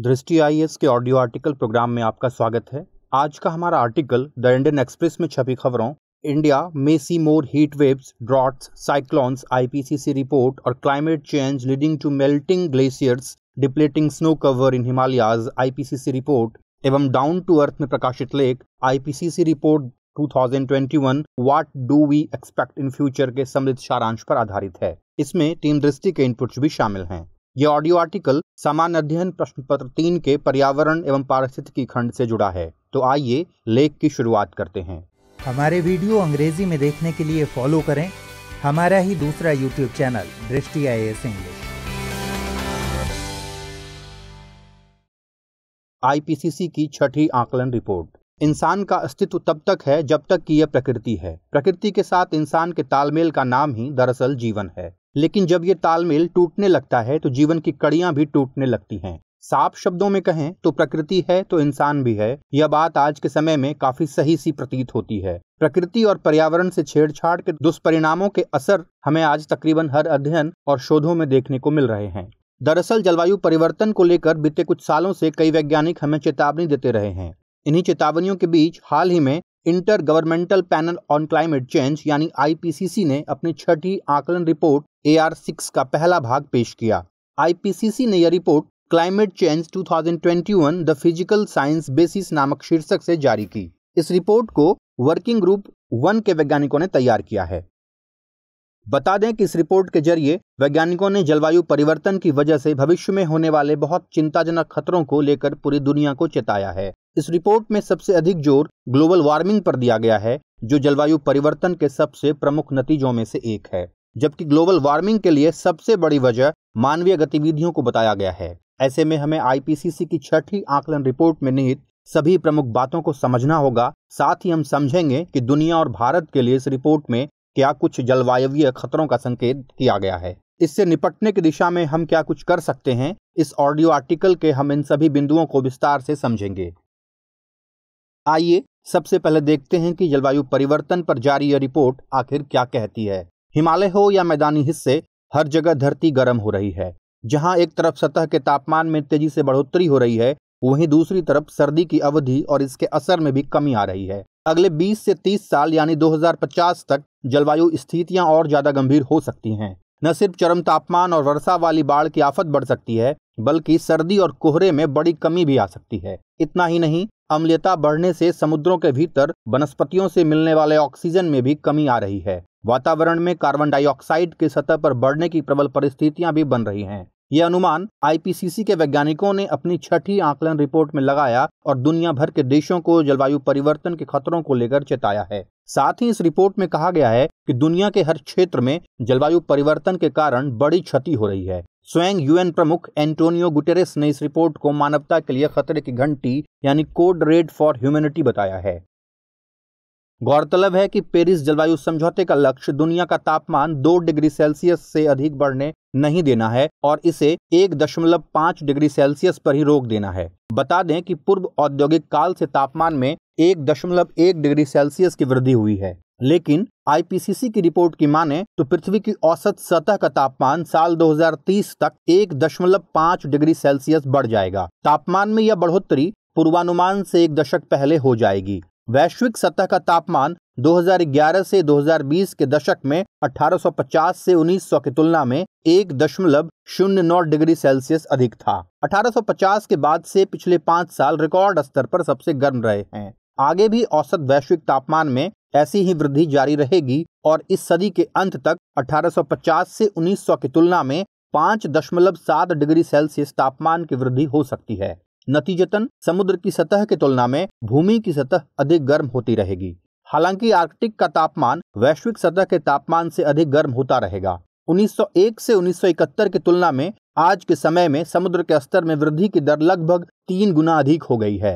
दृष्टि आई के audio article programme में आपका स्वागत है आज का हमारा आर्टिकल द इंडियन एक्सप्रेस में छपी खबरों इंडिया में see more heat waves droughts cyclones IPCC report और climate change leading to melting glaciers depleting snow cover in Himalayas IPCC report एवं डाउन टू अर्थ में प्रकाशित लेख IPCC report 2021 what do we expect in future के समृद्ध सारांश पर आधारित है इसमें टीम दृष्टि के इनपुट्स भी शामिल हैं ये ऑडियो आर्टिकल सामान्य अध्ययन प्रश्न पत्र तीन के पर्यावरण एवं पारिस्थितिकी खंड से जुड़ा है तो आइए लेख की शुरुआत करते हैं हमारे वीडियो अंग्रेजी में देखने के लिए फॉलो करें हमारा ही दूसरा यूट्यूब चैनल दृष्टि आई इंग्लिश आईपीसीसी की छठी आकलन रिपोर्ट इंसान का अस्तित्व तब तक है जब तक कि यह प्रकृति है प्रकृति के साथ इंसान के तालमेल का नाम ही दरअसल जीवन है लेकिन जब ये तालमेल टूटने लगता है तो जीवन की कड़ियां भी टूटने लगती हैं साफ शब्दों में कहें तो प्रकृति है तो इंसान भी है यह बात आज के समय में काफी सही सी प्रतीत होती है प्रकृति और पर्यावरण से छेड़छाड़ के दुष्परिणामों के असर हमें आज तकरीबन हर अध्ययन और शोधों में देखने को मिल रहे हैं दरअसल जलवायु परिवर्तन को लेकर बीते कुछ सालों से कई वैज्ञानिक हमें चेतावनी देते रहे हैं इन्हीं चेतावनियों के बीच हाल ही में intergovernmental panel on climate change यानी आईपीसीसी ने अपनी छठी आकलन रिपोर्ट ए आर सिक्स का पहला भाग पेश किया आईपीसीसी ने यह report climate change 2021 the physical science basis नामक शीर्षक से जारी की इस रिपोर्ट को वर्किंग ग्रुप वन के वैज्ञानिकों ने तैयार किया है बता दें कि इस रिपोर्ट के जरिए वैज्ञानिकों ने जलवायु परिवर्तन की वजह से भविष्य में होने वाले बहुत चिंताजनक खतरों को लेकर पूरी दुनिया को चेताया है इस रिपोर्ट में सबसे अधिक जोर ग्लोबल वार्मिंग पर दिया गया है जो जलवायु परिवर्तन के सबसे प्रमुख नतीजों में से एक है जबकि ग्लोबल वार्मिंग के लिए सबसे बड़ी वजह मानवीय गतिविधियों को बताया गया है ऐसे में हमें आईपीसीसी की छठी आकलन रिपोर्ट में निहित सभी प्रमुख बातों को समझना होगा साथ ही हम समझेंगे कि दुनिया और भारत के लिए इस रिपोर्ट में क्या कुछ जलवायवीय खतरों का संकेत किया गया है इससे निपटने की दिशा में हम क्या कुछ कर सकते हैं इस ऑडियो आर्टिकल के हम इन सभी बिंदुओं को विस्तार से समझेंगे आइए सबसे पहले देखते हैं कि जलवायु परिवर्तन पर जारी यह रिपोर्ट आखिर क्या कहती है हिमालय हो या मैदानी हिस्से हर जगह धरती गर्म हो रही है जहां एक तरफ सतह के तापमान में तेजी से बढ़ोतरी हो रही है वहीं दूसरी तरफ सर्दी की अवधि और इसके असर में भी कमी आ रही है अगले 20 से 30 साल यानी 2050 तक जलवायु स्थितियां और ज्यादा गंभीर हो सकती हैं न सिर्फ चरम तापमान और वर्षा वाली बाढ़ की आफत बढ़ सकती है बल्कि सर्दी और कोहरे में बड़ी कमी भी आ सकती है इतना ही नहीं अम्लीयता बढ़ने से समुद्रों के भीतर वनस्पतियों से मिलने वाले ऑक्सीजन में भी कमी आ रही है वातावरण में कार्बन डाइऑक्साइड की सतह पर बढ़ने की प्रबल परिस्थितियां भी बन रही हैं यह अनुमान आईपीसीसी के वैज्ञानिकों ने अपनी छठी आकलन रिपोर्ट में लगाया और दुनिया भर के देशों को जलवायु परिवर्तन के खतरों को लेकर चेताया है साथ ही इस रिपोर्ट में कहा गया है कि दुनिया के हर क्षेत्र में जलवायु परिवर्तन के कारण बड़ी क्षति हो रही है स्वयं यूएन प्रमुख एंटोनियो गुटेरेस ने इस रिपोर्ट को मानवता के लिए खतरे की घंटी यानी कोड रेड फॉर ह्यूमैनिटी बताया है गौरतलब है कि पेरिस जलवायु समझौते का लक्ष्य दुनिया का तापमान दो डिग्री सेल्सियस से अधिक बढ़ने नहीं देना है और इसे एक दशमलव पाँच डिग्री सेल्सियस पर ही रोक देना है बता दें कि पूर्व औद्योगिक काल से तापमान में एक दशमलव एक डिग्री सेल्सियस की वृद्धि हुई है लेकिन आईपीसीसी की रिपोर्ट की माने तो पृथ्वी की औसत सतह का तापमान साल 2030 तक एक दशमलव पाँच डिग्री सेल्सियस बढ़ जाएगा तापमान में यह बढ़ोतरी पूर्वानुमान से एक दशक पहले हो जाएगी वैश्विक सतह का तापमान 2011 से 2020 के दशक में 1850 से 1900 की तुलना में एक दशमलव शून्य नौ डिग्री सेल्सियस अधिक था 1850 के बाद से पिछले पाँच साल रिकॉर्ड स्तर पर सबसे गर्म रहे हैं आगे भी औसत वैश्विक तापमान में ऐसी ही वृद्धि जारी रहेगी और इस सदी के अंत तक 1850 से 1900 की तुलना में पाँच दशमलव सात डिग्री सेल्सियस तापमान की वृद्धि हो सकती है नतीजतन समुद्र की सतह की तुलना में भूमि की सतह अधिक गर्म होती रहेगी हालांकि आर्कटिक का तापमान वैश्विक सतह के तापमान से अधिक गर्म होता रहेगा 1901 से 1971 की तुलना में आज के समय में समुद्र के स्तर में वृद्धि की दर लगभग तीन गुना अधिक हो गई है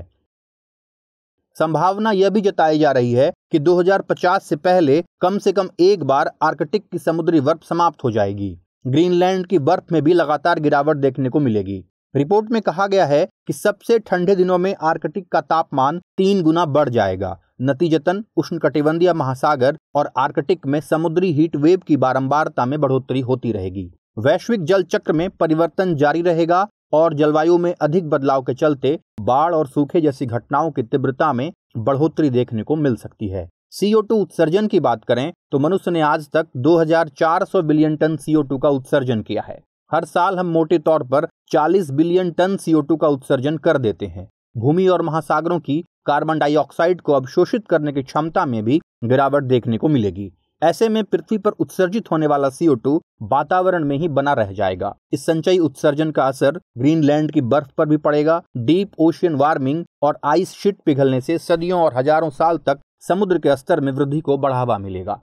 संभावना यह भी जताई जा रही है कि 2050 से पहले कम से कम एक बार आर्कटिक की समुद्री बर्फ समाप्त हो जाएगी ग्रीनलैंड की बर्फ में भी लगातार गिरावट देखने को मिलेगी रिपोर्ट में कहा गया है कि सबसे ठंडे दिनों में आर्कटिक का तापमान तीन गुना बढ़ जाएगा नतीजतन उष्णकटिबंधीय महासागर और आर्कटिक में समुद्री हीट वेव की बारंबारता में बढ़ोतरी होती रहेगी वैश्विक जल चक्र में परिवर्तन जारी रहेगा और जलवायु में अधिक बदलाव के चलते बाढ़ और सूखे जैसी घटनाओं की तीव्रता में बढ़ोतरी देखने को मिल सकती है सीओ उत्सर्जन की बात करें तो मनुष्य ने आज तक 2400 बिलियन टन सीओ का उत्सर्जन किया है हर साल हम मोटे तौर पर 40 बिलियन टन सीओ का उत्सर्जन कर देते हैं भूमि और महासागरों की कार्बन डाइऑक्साइड को अवशोषित करने की क्षमता में भी गिरावट देखने को मिलेगी ऐसे में पृथ्वी पर उत्सर्जित होने वाला CO2 वातावरण में ही बना रह जाएगा इस संचयी उत्सर्जन का असर ग्रीनलैंड की बर्फ पर भी पड़ेगा डीप ओशियन वार्मिंग और आइस शीट पिघलने से सदियों और हजारों साल तक समुद्र के स्तर में वृद्धि को बढ़ावा मिलेगा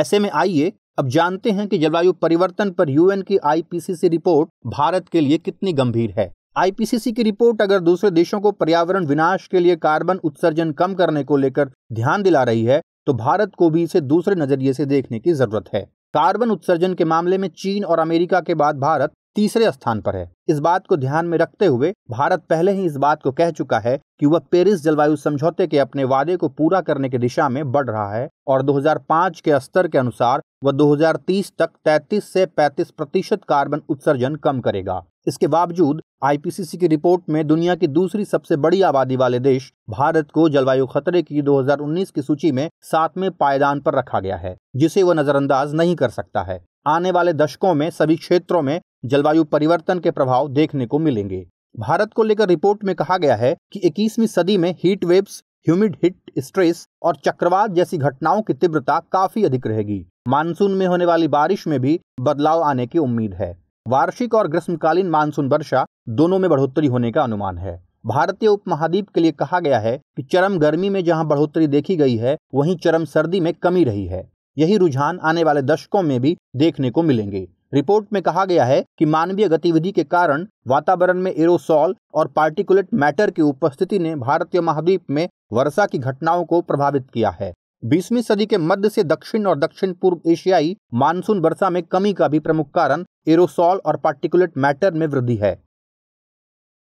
ऐसे में आइए अब जानते हैं कि जलवायु परिवर्तन पर यूएन की आईपीसीसी रिपोर्ट भारत के लिए कितनी गंभीर है आईपीसीसी की रिपोर्ट अगर दूसरे देशों को पर्यावरण विनाश के लिए कार्बन उत्सर्जन कम करने को लेकर ध्यान दिला रही है तो भारत को भी इसे दूसरे नजरिए से देखने की जरूरत है कार्बन उत्सर्जन के मामले में चीन और अमेरिका के बाद भारत तीसरे स्थान पर है इस बात को ध्यान में रखते हुए भारत पहले ही इस बात को कह चुका है कि वह पेरिस जलवायु समझौते के अपने वादे को पूरा करने की दिशा में बढ़ रहा है और 2005 के स्तर के अनुसार वह 2030 तक 33 से 35 प्रतिशत कार्बन उत्सर्जन कम करेगा इसके बावजूद आईपीसीसी की रिपोर्ट में दुनिया की दूसरी सबसे बड़ी आबादी वाले देश भारत को जलवायु खतरे की 2019 की सूची में सातवें पायदान पर रखा गया है जिसे वह नजरअंदाज नहीं कर सकता है आने वाले दशकों में सभी क्षेत्रों में जलवायु परिवर्तन के प्रभाव देखने को मिलेंगे भारत को लेकर रिपोर्ट में कहा गया है कि 21वीं सदी में heat waves humid heat stress और चक्रवात जैसी घटनाओं की तीव्रता काफी अधिक रहेगी मानसून में होने वाली बारिश में भी बदलाव आने की उम्मीद है वार्षिक और ग्रीष्मकालीन मानसून वर्षा दोनों में बढ़ोतरी होने का अनुमान है भारतीय उपमहाद्वीप के लिए कहा गया है कि चरम गर्मी में जहां बढ़ोतरी देखी गई है वहीं चरम सर्दी में कमी रही है यही रुझान आने वाले दशकों में भी देखने को मिलेंगे रिपोर्ट में कहा गया है कि मानवीय गतिविधि के कारण वातावरण में एरोसॉल और पार्टिकुलेट मैटर की उपस्थिति ने भारतीय महाद्वीप में वर्षा की घटनाओं को प्रभावित किया है बीसवीं सदी के मध्य से दक्षिण और दक्षिण पूर्व एशियाई मानसून वर्षा में कमी का भी प्रमुख कारण एरोसॉल और पार्टिकुलेट मैटर में वृद्धि है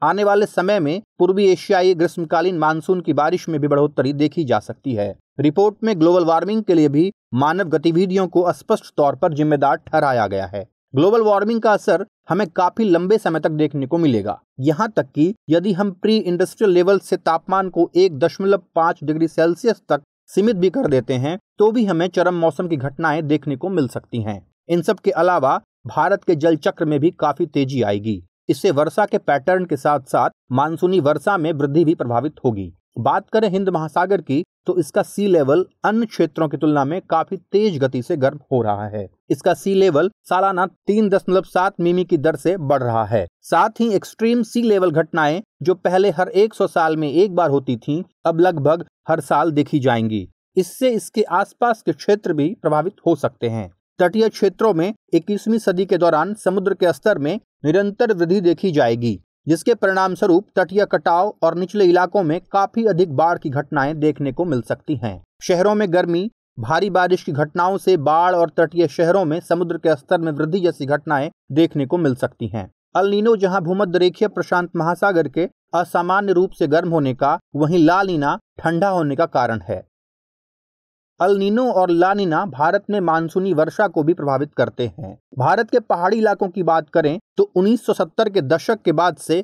आने वाले समय में पूर्वी एशियाई ग्रीष्मकालीन मानसून की बारिश में भी बढ़ोतरी देखी जा सकती है रिपोर्ट में ग्लोबल वार्मिंग के लिए भी मानव गतिविधियों को स्पष्ट तौर पर जिम्मेदार ठहराया गया है ग्लोबल वार्मिंग का असर हमें काफी लंबे समय तक देखने को मिलेगा यहाँ तक कि यदि हम प्री इंडस्ट्रियल लेवल से तापमान को एक दशमलव पाँच डिग्री सेल्सियस तक सीमित भी कर देते हैं तो भी हमें चरम मौसम की घटनाएं देखने को मिल सकती हैं इन सब के अलावा भारत के जल चक्र में भी काफी तेजी आएगी इससे वर्षा के पैटर्न के साथ साथ मानसूनी वर्षा में वृद्धि भी प्रभावित होगी बात करें हिंद महासागर की तो इसका सी लेवल अन्य क्षेत्रों की तुलना में काफी तेज गति से गर्म हो रहा है इसका सी लेवल सालाना तीन दशमलव सात मीमी की दर से बढ़ रहा है साथ ही एक्सट्रीम सी लेवल घटनाएं जो पहले हर 100 साल में एक बार होती थीं, अब लगभग हर साल देखी जाएंगी इससे इसके आसपास के क्षेत्र भी प्रभावित हो सकते हैं तटीय क्षेत्रों में इक्कीसवीं सदी के दौरान समुद्र के स्तर में निरंतर वृद्धि देखी जाएगी जिसके परिणाम स्वरूप तटीय कटाव और निचले इलाकों में काफी अधिक बाढ़ की घटनाएं देखने को मिल सकती हैं शहरों में गर्मी भारी बारिश की घटनाओं से बाढ़ और तटीय शहरों में समुद्र के स्तर में वृद्धि जैसी घटनाएं देखने को मिल सकती हैं अल्नीनो जहां भूमध्य रेखीय प्रशांत महासागर के असामान्य रूप से गर्म होने का वहीं लालीना ठंडा होने का कारण है अलनिनो और लानिना भारत में मानसूनी वर्षा को भी प्रभावित करते हैं भारत के पहाड़ी इलाकों की बात करें तो 1970 के दशक के बाद से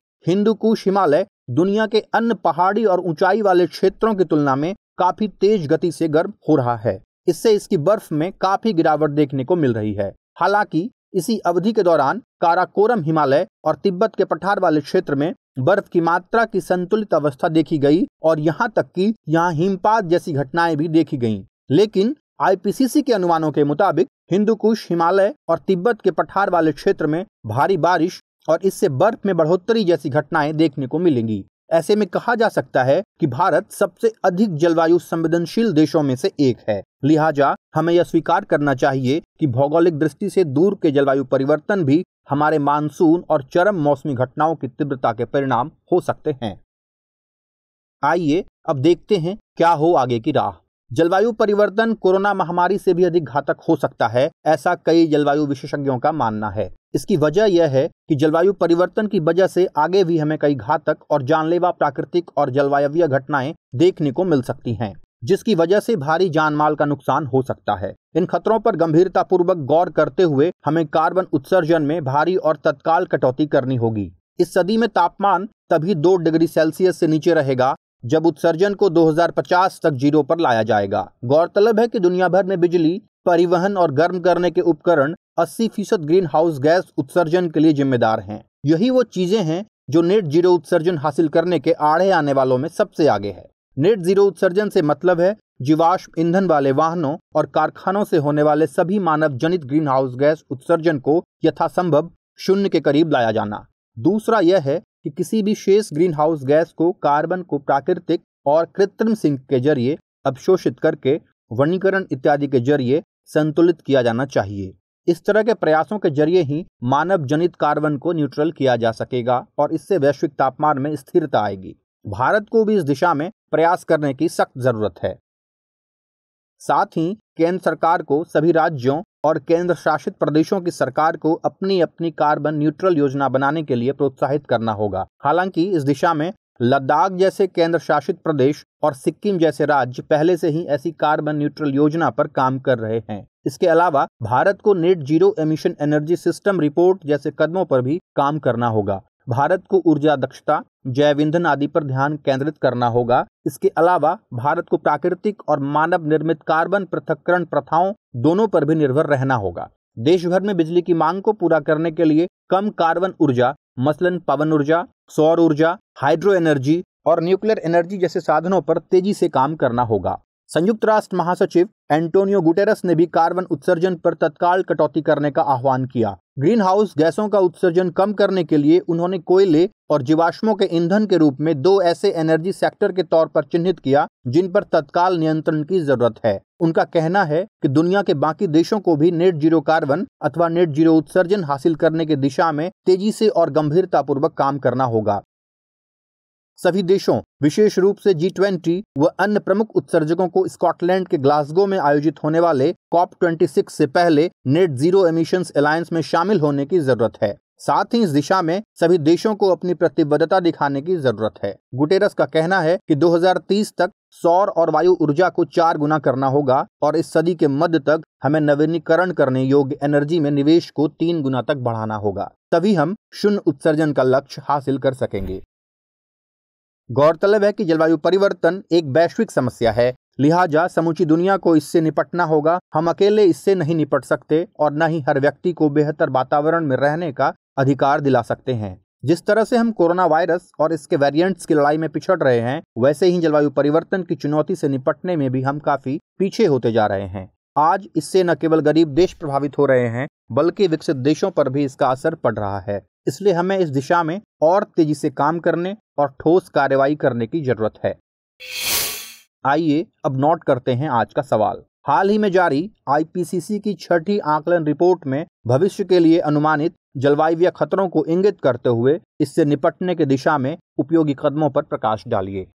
कुश हिमालय दुनिया के अन्य पहाड़ी और ऊंचाई वाले क्षेत्रों की तुलना में काफी तेज गति से गर्म हो रहा है इससे इसकी बर्फ में काफी गिरावट देखने को मिल रही है हालांकि इसी अवधि के दौरान काराकोरम हिमालय और तिब्बत के पठार वाले क्षेत्र में बर्फ की मात्रा की संतुलित अवस्था देखी गई और यहाँ तक कि यहाँ हिमपात जैसी घटनाएं भी देखी गईं। लेकिन आईपीसीसी के अनुमानों के मुताबिक हिंदू कुश हिमालय और तिब्बत के पठार वाले क्षेत्र में भारी बारिश और इससे बर्फ में बढ़ोतरी जैसी घटनाएं देखने को मिलेंगी ऐसे में कहा जा सकता है कि भारत सबसे अधिक जलवायु संवेदनशील देशों में से एक है लिहाजा हमें यह स्वीकार करना चाहिए कि भौगोलिक दृष्टि से दूर के जलवायु परिवर्तन भी हमारे मानसून और चरम मौसमी घटनाओं की तीव्रता के परिणाम हो सकते हैं आइए अब देखते हैं क्या हो आगे की राह जलवायु परिवर्तन कोरोना महामारी से भी अधिक घातक हो सकता है ऐसा कई जलवायु विशेषज्ञों का मानना है इसकी वजह यह है कि जलवायु परिवर्तन की वजह से आगे भी हमें कई घातक और जानलेवा प्राकृतिक और जलवायवीय घटनाएं देखने को मिल सकती हैं जिसकी वजह से भारी जान माल का नुकसान हो सकता है इन खतरों पर पूर्वक गौर करते हुए हमें कार्बन उत्सर्जन में भारी और तत्काल कटौती करनी होगी इस सदी में तापमान तभी दो डिग्री सेल्सियस से नीचे रहेगा जब उत्सर्जन को 2050 तक जीरो पर लाया जाएगा गौरतलब है कि दुनिया भर में बिजली परिवहन और गर्म करने के उपकरण 80 फीसद ग्रीन हाउस गैस उत्सर्जन के लिए जिम्मेदार हैं यही वो चीजें हैं जो नेट जीरो उत्सर्जन हासिल करने के आड़े आने वालों में सबसे आगे है नेट जीरो उत्सर्जन से मतलब है जीवाश्म ईंधन वाले वाहनों और कारखानों से होने वाले सभी मानव जनित ग्रीन हाउस गैस उत्सर्जन को यथासंभव शून्य के करीब लाया जाना दूसरा यह है कि किसी भी शेष ग्रीन हाउस गैस को कार्बन को प्राकृतिक और कृत्रिम सिंक के जरिए अवशोषित करके वनीकरण इत्यादि के जरिए संतुलित किया जाना चाहिए इस तरह के प्रयासों के जरिए ही मानव जनित कार्बन को न्यूट्रल किया जा सकेगा और इससे वैश्विक तापमान में स्थिरता आएगी भारत को भी इस दिशा में प्रयास करने की सख्त जरूरत है साथ ही केंद्र सरकार को सभी राज्यों और केंद्र शासित प्रदेशों की सरकार को अपनी अपनी कार्बन न्यूट्रल योजना बनाने के लिए प्रोत्साहित करना होगा हालांकि इस दिशा में लद्दाख जैसे केंद्र शासित प्रदेश और सिक्किम जैसे राज्य पहले से ही ऐसी कार्बन न्यूट्रल योजना पर काम कर रहे हैं इसके अलावा भारत को net zero emission energy system report जैसे कदमों पर भी काम करना होगा भारत को ऊर्जा दक्षता जैव ईंधन आदि पर ध्यान केंद्रित करना होगा इसके अलावा भारत को प्राकृतिक और मानव निर्मित कार्बन पृथककरण प्रथाओं दोनों पर भी निर्भर रहना होगा देश भर में बिजली की मांग को पूरा करने के लिए कम कार्बन ऊर्जा मसलन पवन ऊर्जा सौर ऊर्जा हाइड्रो एनर्जी और न्यूक्लियर एनर्जी जैसे साधनों पर तेजी से काम करना होगा संयुक्त राष्ट्र महासचिव एंटोनियो गुटेरस ने भी कार्बन उत्सर्जन पर तत्काल कटौती करने का आह्वान किया ग्रीन हाउस गैसों का उत्सर्जन कम करने के लिए उन्होंने कोयले और जीवाश्मों के ईंधन के रूप में दो ऐसे एनर्जी सेक्टर के तौर पर चिन्हित किया जिन पर तत्काल नियंत्रण की जरूरत है उनका कहना है कि दुनिया के बाकी देशों को भी नेट जीरो कार्बन अथवा नेट जीरो उत्सर्जन हासिल करने की दिशा में तेजी से और गंभीरता पूर्वक काम करना होगा सभी देशों विशेष रूप से जी ट्वेंटी व अन्य प्रमुख उत्सर्जकों को स्कॉटलैंड के ग्लासगो में आयोजित होने वाले कॉप ट्वेंटी सिक्स से पहले नेट जीरो एमिशन अलायंस में शामिल होने की जरूरत है साथ ही इस दिशा में सभी देशों को अपनी प्रतिबद्धता दिखाने की जरूरत है गुटेरस का कहना है कि 2030 तक सौर और वायु ऊर्जा को चार गुना करना होगा और इस सदी के मध्य तक हमें नवीनीकरण करने योग्य एनर्जी में निवेश को तीन गुना तक बढ़ाना होगा तभी हम शून्य उत्सर्जन का लक्ष्य हासिल कर सकेंगे गौरतलब है कि जलवायु परिवर्तन एक वैश्विक समस्या है लिहाजा समूची दुनिया को इससे निपटना होगा हम अकेले इससे नहीं निपट सकते और न ही हर व्यक्ति को बेहतर वातावरण में रहने का अधिकार दिला सकते हैं जिस तरह से हम कोरोना वायरस और इसके वेरिएंट्स की लड़ाई में पिछड़ रहे हैं वैसे ही जलवायु परिवर्तन की चुनौती से निपटने में भी हम काफी पीछे होते जा रहे हैं आज इससे न केवल गरीब देश प्रभावित हो रहे हैं बल्कि विकसित देशों पर भी इसका असर पड़ रहा है इसलिए हमें इस दिशा में और तेजी से काम करने और ठोस कार्रवाई करने की जरूरत है आइए अब नोट करते हैं आज का सवाल हाल ही में जारी आईपीसीसी की छठी आकलन रिपोर्ट में भविष्य के लिए अनुमानित जलवायु खतरों को इंगित करते हुए इससे निपटने की दिशा में उपयोगी कदमों पर प्रकाश डालिए